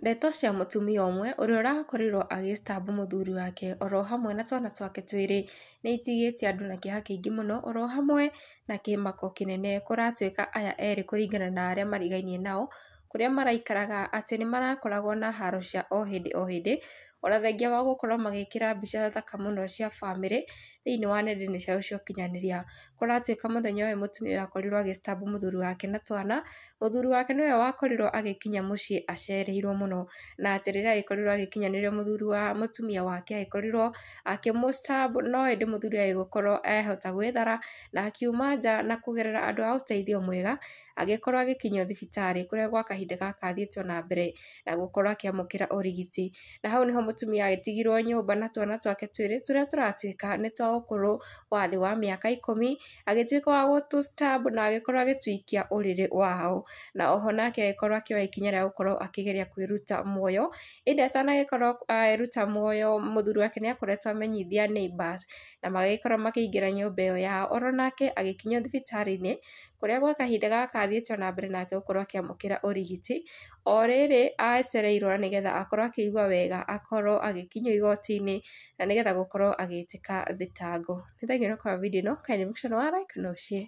Ndeto cia mũtumia ũmwe ũrĩa ũrakorirwo agĩstambu mũthuri wake oro hamwe na twana twake twĩrĩ nĩitigĩte andũ na kĩeha kĩingĩ mũno oro hamwe na kĩmako kĩnene kũratuĩka aya erĩ kũringana na arĩa marigainie nao kũrĩa maraikaraga atĩ nĩmarakoragwo na haro cia o hĩndĩ o hĩndĩ ona thengia wa gũkorwo magikira mbica thaka mũno cia bamĩrĩ thĩiniĩ wa nenda-inĩ ciao cia ũkinyanĩria. Kũratuĩka mũthenya ũyũ mũtumia ũyũ akorirwo agĩcitabu mũthuri wake na twana, mũthuri wake nĩwe wakorirwo agikinya mũciĩ acereirwo muno na atĩ rĩrĩa agĩkorirwo agĩkinya nĩrĩo mũthuri wa mũtumia wake agĩkorirwo akĩmũcitabu no ĩndĩ mũthuri agĩgĩkorwo ehota gwithara na akiuma nja na kugerera andũ a ũteithio mwega, agĩkorwo agĩkinyio thibitarĩ kũrĩa gwa kahinda gaka athiĩte ona mbere na gũkorwo akiamukira ũrigiti. Na hau nĩho mũtumia agĩtigirwo nyũmba na twana twake twĩrĩ tũrĩa tũratuĩka nĩ twa ũkũrũ wa thi wa mĩaka ikũmi agĩtuĩka wa stab na agĩkorwo agĩtuikia ũrĩrĩ wao na oho nake agĩkorwo akĩoya ikinya rĩa gũkorwo akĩgeria kwĩruta muoyo ĩndĩ atanagĩkorwo eruta muoyo mũthuri wake nĩ akoretwo amenyithia neighbors na magĩkorwo makĩingĩra nyũmba ĩyo ya oro nake agĩkinyio thibitari inĩ kũrĩa gwa kahinda gaka athiĩte ona mbere nake gũkorwo akiamukira urigiti o rĩrĩ etereirwo nigetha akorwo akĩigua wega akorwo gũkorwo agĩkinyio igoti-inĩ na nĩgetha gũkorwo agĩtĩka thitango. Nĩ thengiũ nĩ ũrĩa ũkoretwo video ĩno, kaĩ nĩ mũkenu wa like na ũshare.